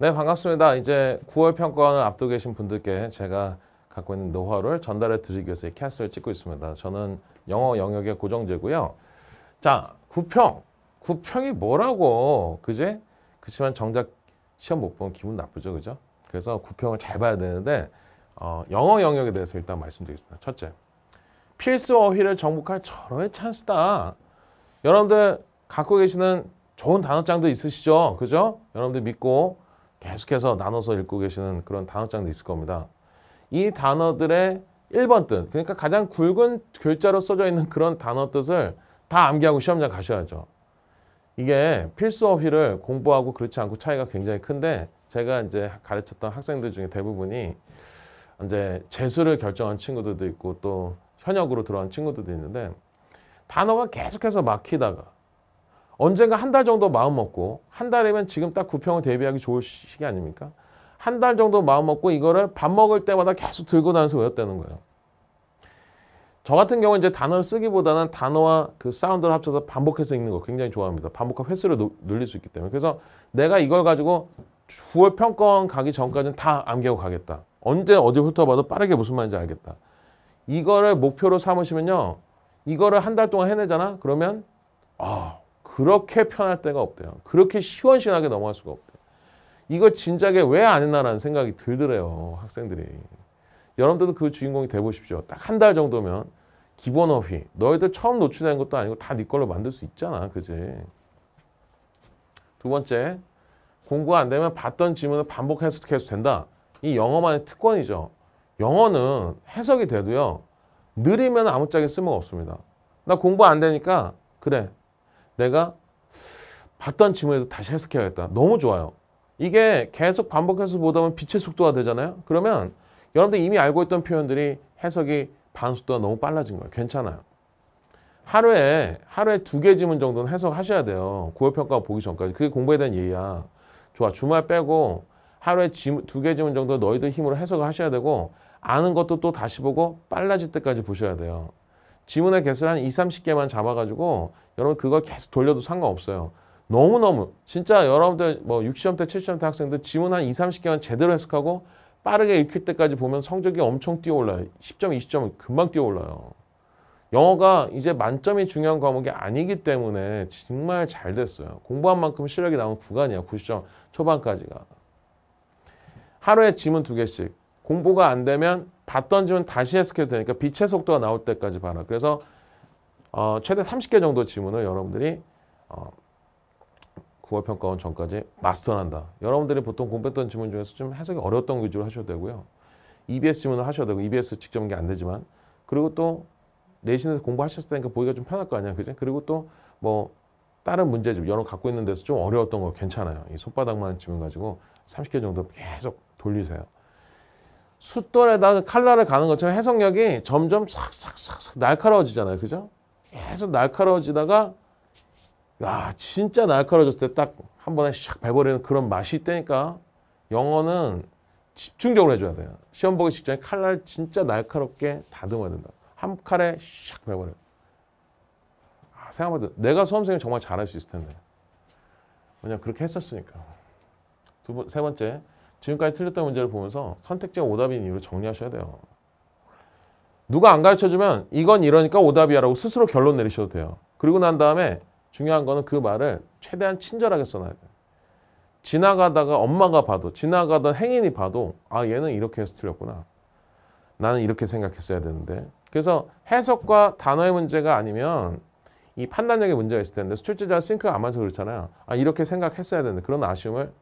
네, 반갑습니다. 이제 9월 평가원을 앞두고 계신 분들께 제가 갖고 있는 노하우를 전달해 드리기 위해서 이 캐스트를 찍고 있습니다. 저는 영어 영역의 고정제고요. 자, 구평. 구평이 뭐라고, 그지? 그치만 정작 시험 못 보면 기분 나쁘죠, 그죠? 그래서 구평을 잘 봐야 되는데 어, 영어 영역에 대해서 일단 말씀드리겠습니다. 첫째, 필수 어휘를 정복할 절호의 찬스다. 여러분들 갖고 계시는 좋은 단어장도 있으시죠? 그죠? 여러분들 믿고 계속해서 나눠서 읽고 계시는 그런 단어장도 있을 겁니다. 이 단어들의 1번 뜻, 그러니까 가장 굵은 글자로 써져 있는 그런 단어 뜻을 다 암기하고 시험장 가셔야죠. 이게 필수 어휘를 공부하고 그렇지 않고 차이가 굉장히 큰데 제가 이제 가르쳤던 학생들 중에 대부분이 이제 재수를 결정한 친구들도 있고 또 현역으로 들어간 친구들도 있는데 단어가 계속해서 막히다가 언젠가 한 달 정도 마음 먹고 한 달이면 지금 딱 구평을 대비하기 좋을 시기 아닙니까? 한 달 정도 마음 먹고 이거를 밥 먹을 때마다 계속 들고 나서 외웠다는 거예요. 저 같은 경우는 이제 단어를 쓰기보다는 단어와 그 사운드를 합쳐서 반복해서 읽는 거 굉장히 좋아합니다. 반복한 횟수를 늘릴 수 있기 때문에. 그래서 내가 이걸 가지고 9월 평가원 가기 전까지는 다 암기하고 가겠다. 언제 어디 훑어봐도 빠르게 무슨 말인지 알겠다. 이거를 목표로 삼으시면요. 이거를 한 달 동안 해내잖아? 그러면 아 그렇게 편할 때가 없대요. 그렇게 시원시원하게 넘어갈 수가 없대요. 이거 진작에 왜 안 했나라는 생각이 들더래요. 학생들이. 여러분들도 그 주인공이 돼보십시오. 딱 한 달 정도면 기본어휘. 너희들 처음 노출된 것도 아니고 다 네 걸로 만들 수 있잖아. 그지? 두 번째, 공부가 안 되면 봤던 질문을 반복해서 계속 된다. 이 영어만의 특권이죠. 영어는 해석이 돼도요. 느리면 아무짝에 쓸모가 없습니다. 나 공부 안 되니까 그래. 내가 봤던 질문에서 다시 해석해야겠다. 너무 좋아요. 이게 계속 반복해서 보다 보면 빛의 속도가 되잖아요. 그러면 여러분들 이미 알고 있던 표현들이 해석이 반속도가 너무 빨라진 거예요. 괜찮아요. 하루에 하루에 두개 지문 정도는 해석하셔야 돼요. 구효평가 보기 전까지. 그게 공부에 대한 예의야. 좋아. 주말 빼고 하루에 두개 지문 정도 너희들 힘으로 해석을 하셔야 되고 아는 것도 또 다시 보고 빨라질 때까지 보셔야 돼요. 지문의 개수를 한2 30개만 잡아가지고 여러분 그걸 계속 돌려도 상관없어요. 너무너무 진짜 여러분들 뭐 60점대, 70점대 학생들 지문 한2 30개만 제대로 해석하고 빠르게 읽힐 때까지 보면 성적이 엄청 뛰어올라요. 10점, 20점 금방 뛰어올라요. 영어가 이제 만점이 중요한 과목이 아니기 때문에 정말 잘 됐어요. 공부한 만큼 실력이 나온 구간이야. 90점 초반까지가. 하루에 지문 두 개씩. 공부가 안 되면 답 던지면 다시 해석해도 되니까 빛의 속도가 나올 때까지 봐라. 그래서 어, 최대 30개 정도 지문을 여러분들이 어, 국어평가원 전까지 마스터한다. 여러분들이 보통 공부했던 지문 중에서 좀 해석이 어려웠던 위주로 하셔도 되고요. EBS 지문을 하셔도 되고 EBS 직접 한게 안 되지만 그리고 또 내신에서 공부하셨을 때니까 보기가 좀 편할 거 아니야, 그지? 그리고 또 뭐 다른 문제집 여러 갖고 있는 데서 좀 어려웠던 거 괜찮아요. 이 손바닥만 지문 가지고 30개 정도 계속 돌리세요. 숫돌에다가 칼날을 가는 것처럼 해석력이 점점 싹싹싹싹 날카로워지잖아요. 그죠? 계속 날카로워지다가 야 진짜 날카로워졌을 때 딱 한 번에 샥 발버리는 그런 맛이 있다니까 영어는 집중적으로 해줘야 돼요. 시험 보기 직전에 칼날 진짜 날카롭게 다듬어야 된다. 한 칼에 샥 발버려. 아, 생각해봐 내가 수험생이 정말 잘할 수 있을 텐데. 왜냐 그렇게 했었으니까. 두 번, 세 번째 지금까지 틀렸던 문제를 보면서 선택지가 오답인 이유를 정리하셔야 돼요. 누가 안 가르쳐주면 이건 이러니까 오답이야 라고 스스로 결론 내리셔도 돼요. 그리고 난 다음에 중요한 거는 그 말을 최대한 친절하게 써놔야 돼요. 지나가다가 엄마가 봐도 지나가던 행인이 봐도 아 얘는 이렇게 해서 틀렸구나. 나는 이렇게 생각했어야 되는데. 그래서 해석과 단어의 문제가 아니면 이 판단력의 문제가 있을 텐데 출제자 가 싱크가 안 맞아서 그렇잖아요. 아 이렇게 생각했어야 되는데 그런 아쉬움을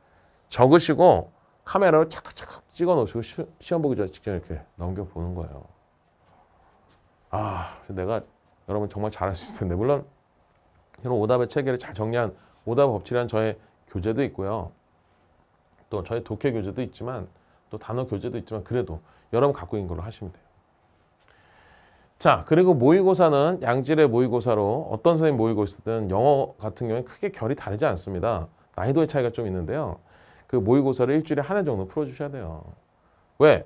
적으시고 카메라로 착착 찍어 놓으시고 시험 보기 전직접 이렇게 넘겨보는 거예요. 아, 내가 여러분 정말 잘할 수 있을 텐데. 물론 이런 오답의 체계를 잘 정리한 오답 법칙이라는 저의 교재도 있고요. 또 저의 독해 교재도 있지만 또 단어 교재도 있지만 그래도 여러분 갖고 있는 걸로 하시면 돼요. 자, 그리고 모의고사는 양질의 모의고사로 어떤 선생님 모의고사든 영어 같은 경우에 크게 결이 다르지 않습니다. 난이도의 차이가 좀 있는데요. 그 모의고사를 일주일에 하나 정도 풀어주셔야 돼요. 왜?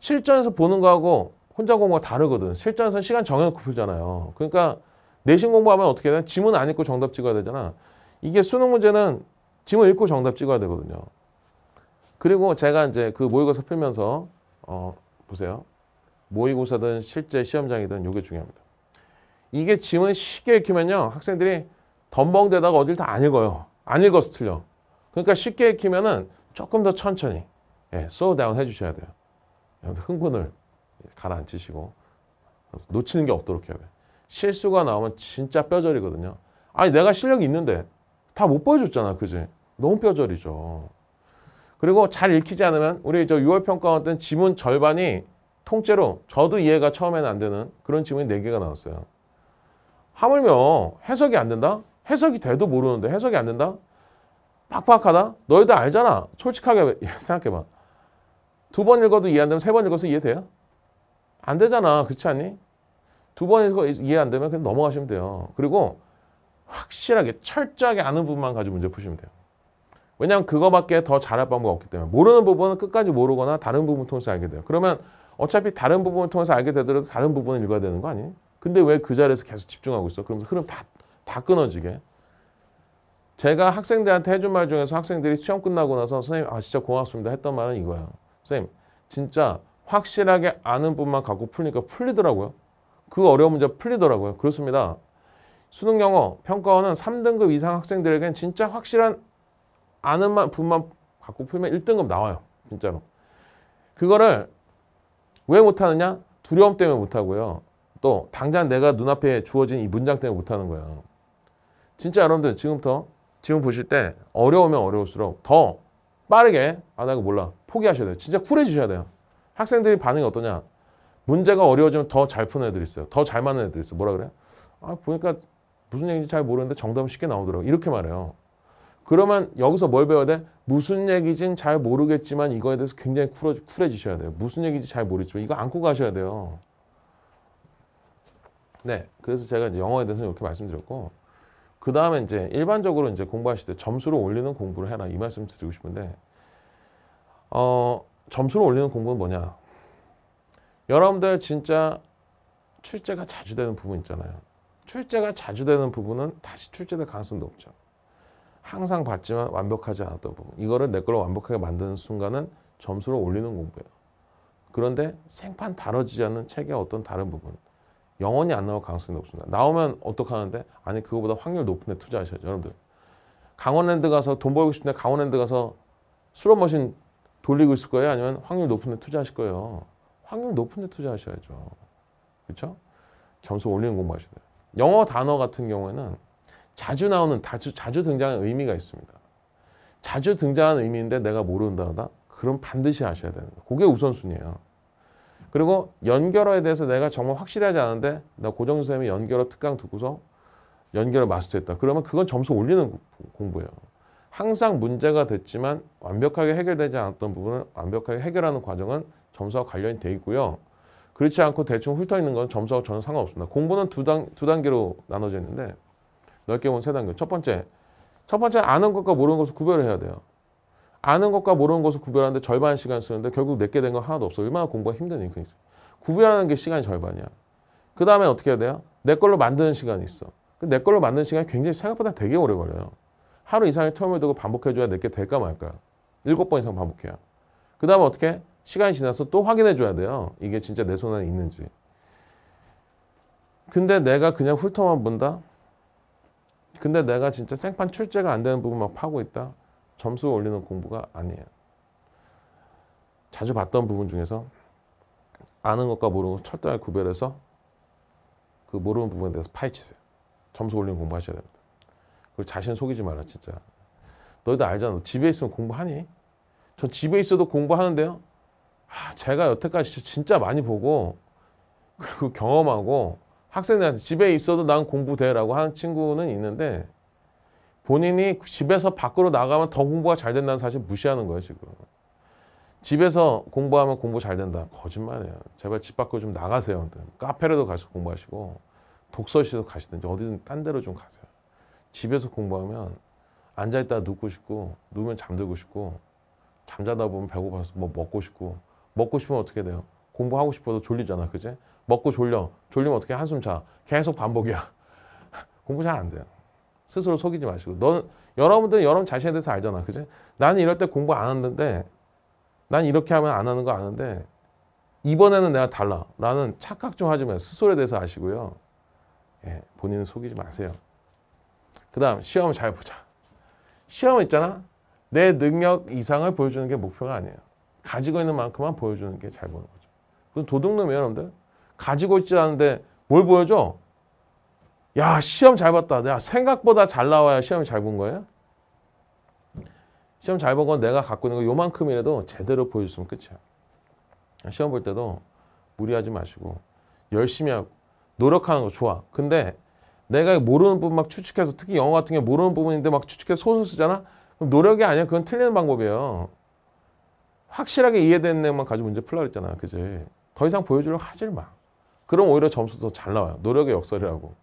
실전에서 보는 거하고 혼자 공부가 다르거든. 실전에서 시간 정해놓고 풀잖아요. 그러니까 내신 공부하면 어떻게 되냐? 지문 안 읽고 정답 찍어야 되잖아. 이게 수능 문제는 지문 읽고 정답 찍어야 되거든요. 그리고 제가 이제 그 모의고사 풀면서 어, 보세요. 모의고사든 실제 시험장이든 이게 중요합니다. 이게 지문 쉽게 읽히면요. 학생들이 덤벙대다가 어딜 다 안 읽어요. 안 읽어서 틀려. 그러니까 쉽게 익히면은 조금 더 천천히 예, slow d 해주셔야 돼요. 흥분을 가라앉히시고 놓치는 게 없도록 해야 돼요. 실수가 나오면 진짜 뼈저리거든요. 아니 내가 실력이 있는데 다 못 보여줬잖아, 그지? 너무 뼈저리죠. 그리고 잘 읽히지 않으면 우리 저 6월 평가원 때는 지문 절반이 통째로 저도 이해가 처음에는 안 되는 그런 지문이 4개가 나왔어요. 하물며 해석이 안 된다? 해석이 돼도 모르는데 해석이 안 된다? 빡빡하다? 너희들 알잖아. 솔직하게 생각해봐. 두 번 읽어도 이해 안 되면 세 번 읽어서 이해돼요? 안 되잖아. 그렇지 않니? 두 번 읽어 이해 안 되면 그냥 넘어가시면 돼요. 그리고 확실하게 철저하게 아는 부분만 가지고 문제 푸시면 돼요. 왜냐하면 그거밖에 더 잘할 방법이 없기 때문에 모르는 부분은 끝까지 모르거나 다른 부분 을 통해서 알게 돼요. 그러면 어차피 다른 부분을 통해서 알게 되더라도 다른 부분을 읽어야 되는 거 아니에요? 근데 왜 그 자리에서 계속 집중하고 있어? 그러면서 흐름 다, 다 끊어지게. 제가 학생들한테 해준 말 중에서 학생들이 시험 끝나고 나서 선생님 아 진짜 고맙습니다 했던 말은 이거야. 선생님 진짜 확실하게 아는 분만 갖고 풀니까 풀리더라고요. 그 어려운 문제 풀리더라고요. 그렇습니다. 수능 영어 평가원은 3등급 이상 학생들에겐 진짜 확실한 아는 분만 갖고 풀면 1등급 나와요. 진짜로. 그거를 왜 못하느냐? 두려움 때문에 못하고요. 또 당장 내가 눈앞에 주어진 이 문장 때문에 못하는 거예요. 진짜 여러분들 지금부터 지금 보실 때 어려우면 어려울수록 더 빠르게 아나 이거 몰라 포기하셔야 돼요. 진짜 쿨해지셔야 돼요. 학생들이 반응이 어떠냐. 문제가 어려워지면 더 잘 푸는 애들 있어요. 더 잘 맞는 애들 있어요. 뭐라 그래요? 아 보니까 무슨 얘기인지 잘 모르는데 정답은 쉽게 나오더라고 이렇게 말해요. 그러면 여기서 뭘 배워야 돼? 무슨 얘기진 잘 모르겠지만 이거에 대해서 굉장히 쿨해지, 쿨해지셔야 돼요. 무슨 얘기인지 잘 모르겠지만 이거 안고 가셔야 돼요. 네, 그래서 제가 이제 영어에 대해서는 이렇게 말씀드렸고 그 다음에 이제 일반적으로 이제 공부하실 때 점수를 올리는 공부를 해라 이 말씀 드리고 싶은데 어 점수를 올리는 공부는 뭐냐 여러분들 진짜 출제가 자주 되는 부분 있잖아요 출제가 자주 되는 부분은 다시 출제될 가능성도없죠 항상 봤지만 완벽하지 않았던 부분 이거를 내 걸로 완벽하게 만드는 순간은 점수를 올리는 공부예요 그런데 생판 다뤄지지 않는 책의 어떤 다른 부분 영원히 안 나올 가능성이 높습니다. 나오면 어떡하는데? 아니 그거보다 확률 높은 데 투자하셔야죠. 여러분들. 강원랜드 가서 돈 벌고 싶은데 강원랜드 가서 슬롯머신 돌리고 있을 거예요? 아니면 확률 높은 데 투자하실 거예요? 확률 높은 데 투자하셔야죠. 그렇죠? 점수 올리는 공부하셔야 돼요. 영어 단어 같은 경우에는 자주 나오는, 자주, 자주 등장하는 의미가 있습니다. 자주 등장하는 의미인데 내가 모르는 단다 그럼 반드시 아셔야 되는 거예요. 그게 우선순위예요. 그리고 연결어에 대해서 내가 정말 확실하지 않은데 나 고정 선생님이 연결어 특강 듣고서 연결어 마스터했다. 그러면 그건 점수 올리는 공부예요. 항상 문제가 됐지만 완벽하게 해결되지 않았던 부분을 완벽하게 해결하는 과정은 점수와 관련이 돼 있고요. 그렇지 않고 대충 훑어 있는 건점수하 전혀 상관없습니다. 공부는 두, 단, 두 단계로 나눠져 있는데 넓게 보면 세 단계. 첫 번째, 첫 번째 아는 것과 모르는 것을 구별을 해야 돼요. 아는 것과 모르는 것을 구별하는데 절반 시간 쓰는데 결국 내게 된 건 하나도 없어. 얼마나 공부가 힘드일지 구별하는 게 시간이 절반이야. 그 다음에 어떻게 해야 돼요? 내 걸로 만드는 시간이 있어. 그 내 걸로 만드는 시간이 굉장히 생각보다 되게 오래 걸려요. 하루 이상의 텀을 두고 반복해줘야 내게 될까 말까. 일곱 번 이상 반복해요그 다음에 어떻게? 해? 시간이 지나서 또 확인해줘야 돼요. 이게 진짜 내손 안에 있는지. 근데 내가 그냥 훑어만 본다? 근데 내가 진짜 생판 출제가 안 되는 부분 막 파고 있다? 점수 올리는 공부가 아니에요. 자주 봤던 부분 중에서 아는 것과 모르는 것 철저하게 구별해서 그 모르는 부분에 대해서 파헤치세요. 점수 올리는 공부하셔야 됩니다. 그리고 자신 속이지 마라 진짜. 너희들 알잖아. 너 집에 있으면 공부하니? 전 집에 있어도 공부하는데요. 아, 제가 여태까지 진짜 많이 보고 그리고 경험하고 학생들한테 집에 있어도 난 공부돼라고 하는 친구는 있는데 본인이 집에서 밖으로 나가면 더 공부가 잘 된다는 사실 무시하는 거예요 지금. 집에서 공부하면 공부 잘 된다. 거짓말이에요. 제발 집 밖으로 좀 나가세요. 카페라도 가서 공부하시고 독서실도 가시든지 어디든 딴 데로 좀 가세요. 집에서 공부하면 앉아있다가 눕고 싶고 누우면 잠들고 싶고 잠자다 보면 배고파서 뭐 먹고 싶고 먹고 싶으면 어떻게 돼요? 공부하고 싶어도 졸리잖아. 그지? 먹고 졸려. 졸리면 어떻게 한숨 자. 계속 반복이야. 공부 잘 안 돼요. 스스로 속이지 마시고 너 여러분들은 여러분 자신에 대해서 알잖아 그지? 나는 이럴 때 공부 안 하는데 난 이렇게 하면 안 하는 거 아는데 이번에는 내가 달라 라는 착각 좀 하지 마세요 스스로에 대해서 아시고요 예, 본인은 속이지 마세요 그 다음 시험을 잘 보자 시험은 있잖아 내 능력 이상을 보여주는 게 목표가 아니에요 가지고 있는 만큼만 보여주는 게 잘 보는 거죠 그럼 도둑놈이 여러분들 가지고 있지 않은데 뭘 보여줘? 야 시험 잘 봤다. 내가 생각보다 잘 나와야 시험 잘 본 거예요? 시험 잘 본 건 내가 갖고 있는 거 요만큼이라도 제대로 보여줬으면 끝이야. 시험 볼 때도 무리하지 마시고 열심히 하고 노력하는 거 좋아. 근데 내가 모르는 부분 막 추측해서 특히 영어 같은 게 모르는 부분인데 막 추측해서 소설 쓰잖아? 그럼 노력이 아니야. 그건 틀리는 방법이에요. 확실하게 이해된 내용만 가지고 문제 풀라 그랬잖아. 그지? 더 이상 보여주려고 하질 마. 그럼 오히려 점수도 잘 나와요. 노력의 역설이라고.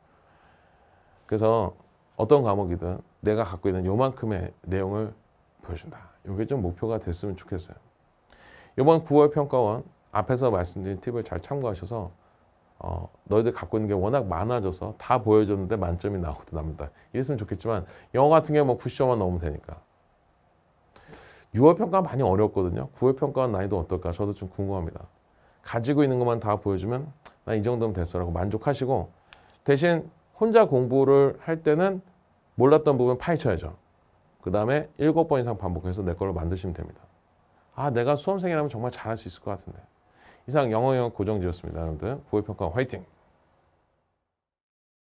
그래서 어떤 과목이든 내가 갖고 있는 요만큼의 내용을 보여준다. 이게 좀 목표가 됐으면 좋겠어요. 이번 9월 평가원 앞에서 말씀드린 팁을 잘 참고하셔서 어, 너희들 갖고 있는 게 워낙 많아져서 다 보여줬는데 만점이 나오거도 합니다. 이랬으면 좋겠지만 영어 같은 경우는 뭐 90점만 넘으면 되니까. 6월 평가 많이 어렵거든요. 9월 평가는 난이도 어떨까? 저도 좀 궁금합니다. 가지고 있는 것만 다 보여주면 난 이 정도면 됐어라고 만족하시고 대신 혼자 공부를 할 때는 몰랐던 부분 파헤쳐야죠. 그 다음에 일곱 번 이상 반복해서 내 걸로 만드시면 됩니다. 아, 내가 수험생이라면 정말 잘할 수 있을 것 같은데. 이상 영어 영어 고정지였습니다. 여러분들. 부회평가 화이팅!